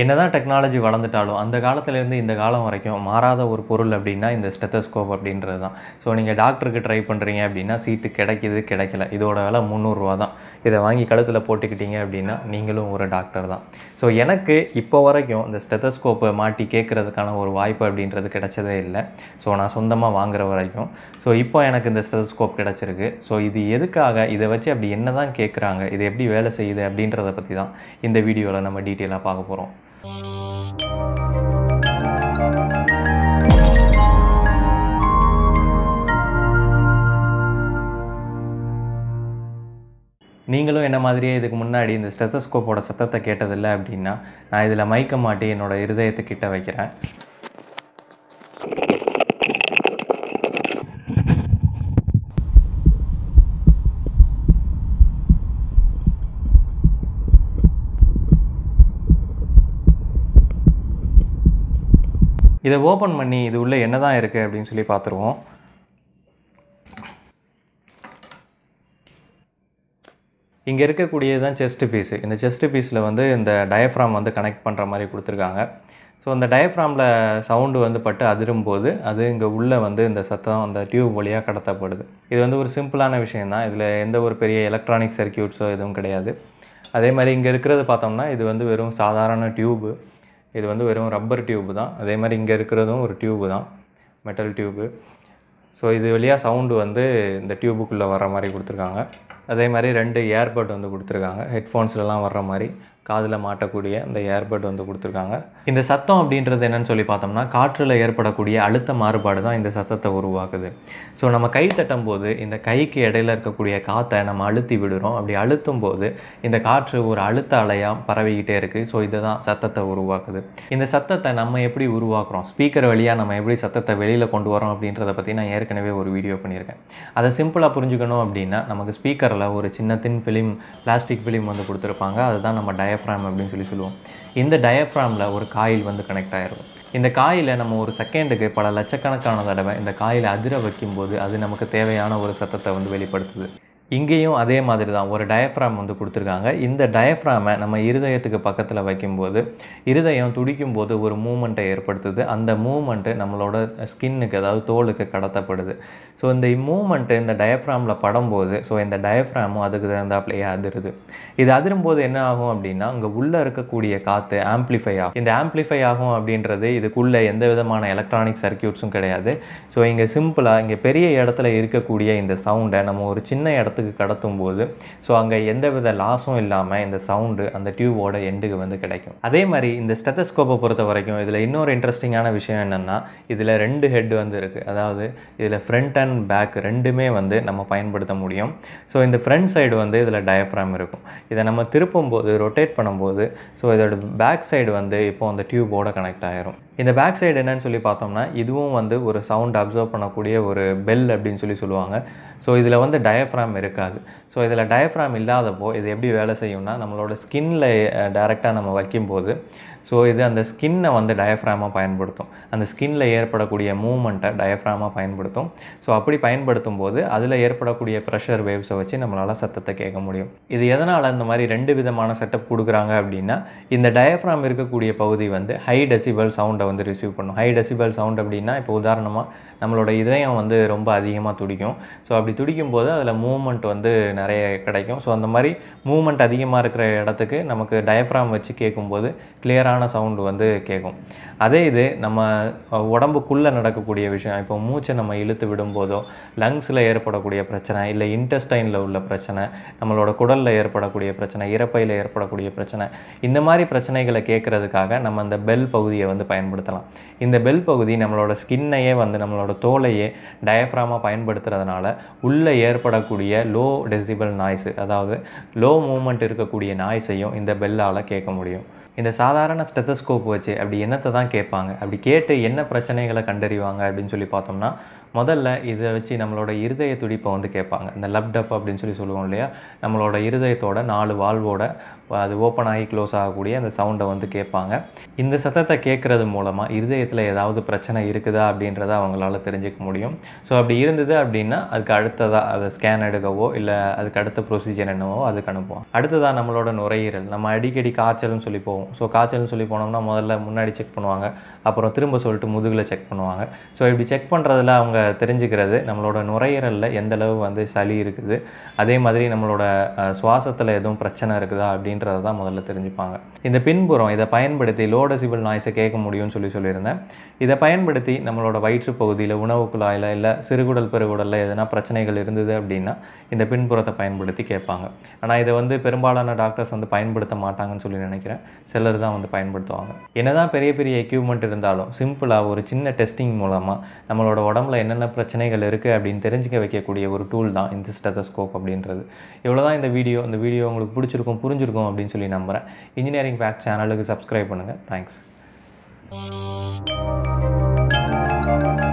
என்னதான் டெக்னாலஜி வளர்ந்துட்டாலும் அந்த காலத்துலேருந்து இந்த காலம் வரைக்கும் மாறாத ஒரு பொருள் அப்படின்னா இந்த ஸ்டெத்தஸ்கோப் அப்படின்றது தான் ஸோ நீங்கள் டாக்டருக்கு ட்ரை பண்ணுறீங்க அப்படின்னா சீட்டு கிடைக்கிது கிடைக்கல இதோட விலை முந்நூறுரூவா தான் இதை வாங்கி கழுத்தில் போட்டுக்கிட்டீங்க அப்படின்னா நீங்களும் ஒரு டாக்டர் தான் ஸோ எனக்கு இப்போ வரைக்கும் இந்த ஸ்டெத்தஸ்கோப்பை மாட்டி கேட்குறதுக்கான ஒரு வாய்ப்பு அப்படின்றது கிடைச்சதே இல்லை ஸோ நான் சொந்தமாக வாங்குற வரைக்கும் ஸோ இப்போ எனக்கு இந்த ஸ்டெத்தஸ்கோப் கிடச்சிருக்கு ஸோ இது எதுக்காக இதை வச்சு அப்படி என்ன தான் கேட்குறாங்க இது எப்படி வேலை செய்யுது அப்படின்றத பற்றி தான் இந்த வீடியோவில் நம்ம டீட்டெயிலாக பார்க்க போகிறோம் நீங்களும் என்ன மாதிரியே இதுக்கு முன்னாடி இந்த ஸ்டெத்தஸ்கோப்போட சத்தத்தை கேட்டதில்லை அப்படின்னா நான் இதில் மயக்க மாட்டி என்னோடய இருதயத்தை கிட்ட வைக்கிறேன் இதை ஓப்பன் பண்ணி இது உள்ளே என்ன தான் இருக்குது அப்படின்னு சொல்லி பார்த்துருவோம் இங்கே இருக்கக்கூடியது தான் செஸ்ட் பீஸு இந்த செஸ்ட் பீஸில் வந்து இந்த டயஃப்ராம் வந்து கனெக்ட் பண்ணுற மாதிரி கொடுத்துருக்காங்க ஸோ அந்த டயஃப்ராமில் சவுண்டு வந்து பட்டு அதிரும்போது அது இங்கே உள்ளே வந்து இந்த சத்தம் அந்த டியூப் வழியாக கடத்தப்படுது இது வந்து ஒரு சிம்பிளான விஷயந்தான் இதில் எந்த ஒரு பெரிய எலக்ட்ரானிக் சர்க்கியூட்ஸோ எதுவும் கிடையாது அதே மாதிரி இங்கே இருக்கிறது பார்த்தோம்னா இது வந்து வெறும் சாதாரண டியூபு இது வந்து வெறும் ரப்பர் டியூபு தான் அதே மாதிரி இங்கே இருக்கிறதும் ஒரு டியூபு தான் மெட்டல் டியூபு ஸோ இது வழியாக சவுண்டு வந்து இந்த டியூபுக்குள்ளே வர்ற மாதிரி கொடுத்துருக்காங்க அதே மாதிரி ரெண்டு ஏர்பட் வந்து கொடுத்துருக்காங்க ஹெட்ஃபோன்ஸ்லலாம் வர்ற மாதிரி காதில் மாட்டக்கூடிய இந்த ஏர்பட் வந்து கொடுத்துருக்காங்க இந்த சத்தம் அப்படின்றது என்னன்னு சொல்லி பார்த்தோம்னா காற்றில் ஏற்படக்கூடிய அழுத்த மாறுபாடு தான் இந்த சத்தத்தை உருவாக்குது ஸோ நம்ம கை தட்டும் போது இந்த கைக்கு இடையில் இருக்கக்கூடிய காற்றை நம்ம அழுத்தி விடுறோம் அப்படி அழுத்தும் போது இந்த காற்று ஒரு அழுத்த அலையாக பரவிக்கிட்டே இருக்குது ஸோ இதுதான் சத்தத்தை உருவாக்குது இந்த சத்தத்தை நம்ம எப்படி உருவாக்குறோம் ஸ்பீக்கர் வழியாக நம்ம எப்படி சத்தத்தை வெளியில் கொண்டு வரோம் அப்படின்றத பற்றி நான் ஏற்கனவே ஒரு வீடியோ பண்ணியிருக்கேன் அதை சிம்பிளாக புரிஞ்சுக்கணும் அப்படின்னா நமக்கு ஸ்பீக்கரில் ஒரு சின்ன தின் ஃபிலிம் பிளாஸ்டிக் ஃபிலிம் வந்து கொடுத்துருப்பாங்க அதுதான் நம்ம டய டயஃப்ராம் அப்படின்னு சொல்லி சொல்லுவோம் இந்த டயஃப்ராமில் ஒரு காயில் வந்து கனெக்ட் ஆகிருக்கும் இந்த காயில் நம்ம ஒரு செகண்டுக்கு பல லட்சக்கணக்கான தடவை இந்த காயில் அதிர வைக்கும்போது அது நமக்கு தேவையான ஒரு சத்தத்தை வந்து வெளிப்படுத்துது இங்கேயும் அதே மாதிரி தான் ஒரு டயஃப்ராம் வந்து கொடுத்துருக்காங்க இந்த டயஃப்ராமை நம்ம இருதயத்துக்கு பக்கத்தில் வைக்கும்போது இருதயம் துடிக்கும் போது ஒரு மூமெண்ட்டை ஏற்படுத்துது அந்த மூமெண்ட்டு நம்மளோட ஸ்கின்னுக்கு அதாவது தோலுக்கு கடத்தப்படுது ஸோ இந்த மூமெண்ட்டு இந்த டயஃப்ராமில் படும்போது ஸோ இந்த டயஃப்ராமும் அதுக்கு தகுந்தாப்லேயே அதிருது இது அதிரும்போது என்ன ஆகும் அப்படின்னா அங்கே உள்ளே இருக்கக்கூடிய காற்று ஆம்ப்ளிஃபை ஆகும் இந்த ஆம்ப்ளிஃபை ஆகும் அப்படின்றது இதுக்குள்ளே எந்த விதமான எலக்ட்ரானிக் சர்க்கியூட்ஸும் கிடையாது ஸோ இங்கே சிம்பிளாக இங்கே பெரிய இடத்துல இருக்கக்கூடிய இந்த சவுண்டை நம்ம ஒரு சின்ன இடத்துல இடத்துக்கு கடத்தும் போது ஸோ அங்கே எந்தவித லாஸும் இல்லாமல் இந்த சவுண்டு அந்த டியூபோட எண்டுக்கு வந்து கிடைக்கும் அதே மாதிரி இந்த ஸ்டெத்தஸ்கோப்பை பொறுத்த வரைக்கும் இதில் இன்னொரு இன்ட்ரெஸ்டிங்கான விஷயம் என்னென்னா இதில் ரெண்டு ஹெட் வந்து இருக்குது அதாவது இதில் ஃப்ரண்ட் அண்ட் பேக் ரெண்டுமே வந்து நம்ம பயன்படுத்த முடியும் ஸோ இந்த ஃப்ரண்ட் சைடு வந்து இதில் டயஃப்ராம் இருக்கும் இதை நம்ம திருப்பும் போது ரொட்டேட் பண்ணும்போது ஸோ இதோட பேக் சைடு வந்து இப்போது அந்த டியூபோட கனெக்ட் ஆகிரும் இந்த பேக் சைடு என்னன்னு சொல்லி பார்த்தோம்னா இதுவும் வந்து ஒரு சவுண்ட் அப்சர்வ் பண்ணக்கூடிய ஒரு பெல் அப்படின்னு சொல்லி சொல்லுவாங்க ஸோ இதில் வந்து டயஃப்ராம் இருக்குது இருக்காது ஸோ இதில் டயஃப்ராம் இல்லாதப்போ இது எப்படி வேலை செய்யும்னா நம்மளோட ஸ்கின்னில் டைரெக்டாக நம்ம வைக்கும்போது ஸோ இது அந்த ஸ்கின்னை வந்து டயஃப்ராமாக பயன்படுத்தும் அந்த ஸ்கின்னில் ஏற்படக்கூடிய மூமெண்ட்டை டயஃப்ராமாக பயன்படுத்தும் ஸோ அப்படி பயன்படுத்தும் போது அதில் ஏற்படக்கூடிய ப்ரெஷர் வேவ்ஸை வச்சு நம்மளால் சத்தத்தை கேட்க முடியும் இது எதனால் இந்த மாதிரி ரெண்டு விதமான செட்டப் கொடுக்குறாங்க அப்படின்னா இந்த டயஃப்ராம் இருக்கக்கூடிய பகுதி வந்து ஹை டெசிபல் சவுண்டை வந்து ரிசீவ் பண்ணும் ஹை டெசிபல் சவுண்ட் அப்படின்னா இப்போ உதாரணமாக நம்மளோட இதயம் வந்து ரொம்ப அதிகமாக துடிக்கும் ஸோ அப்படி துடிக்கும் போது அதில் மூமெண்ட் வந்து நிறைய கிடைக்கும் ஸோ அந்த மாதிரி மூமெண்ட் அதிகமாக இருக்கிற இடத்துக்கு நமக்கு டயஃப்ராம் வச்சு கேட்கும்போது கிளியராக கிளியரான சவுண்டு வந்து கேட்கும் அதே இது நம்ம உடம்புக்குள்ளே நடக்கக்கூடிய விஷயம் இப்போ மூச்சை நம்ம இழுத்து விடும்போதோ லங்ஸில் ஏற்படக்கூடிய பிரச்சனை இல்லை இன்டெஸ்டைனில் உள்ள பிரச்சனை நம்மளோட குடலில் ஏற்படக்கூடிய பிரச்சனை இறப்பையில் ஏற்படக்கூடிய பிரச்சனை இந்த மாதிரி பிரச்சனைகளை கேட்குறதுக்காக நம்ம அந்த பெல் பகுதியை வந்து பயன்படுத்தலாம் இந்த பெல் பகுதி நம்மளோட ஸ்கின்னையே வந்து நம்மளோட தோலையே டயஃப்ராமாக பயன்படுத்துகிறதுனால உள்ளே ஏற்படக்கூடிய லோ டெசிபிள் நாய்ஸு அதாவது லோ மூமெண்ட் இருக்கக்கூடிய நாய்ஸையும் இந்த பெல்லால் கேட்க முடியும் இந்த சாதாரண ஸ்டெத்தஸ்கோப் வச்சு அப்படி என்னத்தை தான் கேட்பாங்க அப்படி கேட்டு என்ன பிரச்சனைகளை கண்டறிவாங்க அப்படின்னு சொல்லி பார்த்தோம்னா முதல்ல இதை வச்சு நம்மளோட இருதய துடிப்பை வந்து கேட்பாங்க இந்த லப்டப் அப்படின்னு சொல்லி சொல்லுவோம் இல்லையா நம்மளோட இருதயத்தோட நாலு வால்வோட அது ஓப்பன் ஆகி க்ளோஸ் ஆகக்கூடிய அந்த சவுண்டை வந்து கேட்பாங்க இந்த சத்தத்தை கேட்குறது மூலமாக இருதயத்தில் ஏதாவது பிரச்சனை இருக்குதா அப்படின்றத அவங்களால தெரிஞ்சுக்க முடியும் ஸோ அப்படி இருந்தது அப்படின்னா அதுக்கு அடுத்ததாக அதை ஸ்கேன் எடுக்கவோ இல்லை அதுக்கு அடுத்த ப்ரொசீஜர் என்னவோ அதுக்கு அனுப்புவோம் அடுத்ததாக நம்மளோட நுரையீரல் நம்ம அடிக்கடி காய்ச்சல்னு சொல்லி போவோம் ஸோ காய்ச்சல்னு சொல்லி போனோம்னா முதல்ல முன்னாடி செக் பண்ணுவாங்க அப்புறம் திரும்ப சொல்லிட்டு முதுகில் செக் பண்ணுவாங்க ஸோ இப்படி செக் பண்ணுறதுல அவங்க தெரிஞ்சுக்கிறது நம்மளோட நுரையீரலில் எந்த அளவு வந்து சளி இருக்குது அதே மாதிரி நம்மளோட சுவாசத்தில் எதுவும் பிரச்சனை இருக்குதா அப்படின்றத தான் முதல்ல தெரிஞ்சுப்பாங்க இந்த பின்புறம் இதை பயன்படுத்தி லோடசிபிள் நாய்ஸை கேட்க முடியும்னு சொல்லி சொல்லியிருந்தேன் இதை பயன்படுத்தி நம்மளோட வயிற்று பகுதியில் உணவு குழாயில் இல்லை சிறுகுடல் பெருகுடலில் எதனா பிரச்சனைகள் இருந்தது அப்படின்னா இந்த பின்புறத்தை பயன்படுத்தி கேட்பாங்க ஆனால் இதை வந்து பெரும்பாலான டாக்டர்ஸ் வந்து பயன்படுத்த மாட்டாங்கன்னு சொல்லி நினைக்கிறேன் சிலர் தான் வந்து பயன்படுத்துவாங்க என்னதான் பெரிய பெரிய எக்யூப்மெண்ட் இருந்தாலும் சிம்பிளாக ஒரு சின்ன டெஸ்டிங் மூலமாக நம்மளோட உடம்புல என்ன என்னென்ன பிரச்சனைகள் இருக்குது அப்படின்னு தெரிஞ்சுக்க வைக்கக்கூடிய ஒரு டூல் தான் இந்த ஸ்டெதஸ்கோப் அப்படின்றது இவ்வளோ தான் இந்த வீடியோ இந்த வீடியோ உங்களுக்கு பிடிச்சிருக்கும் புரிஞ்சிருக்கும் அப்படின்னு சொல்லி நம்புகிறேன் இன்ஜினியரிங் பேக் சேனலுக்கு சப்ஸ்கிரைப் பண்ணுங்கள் தேங்க்ஸ்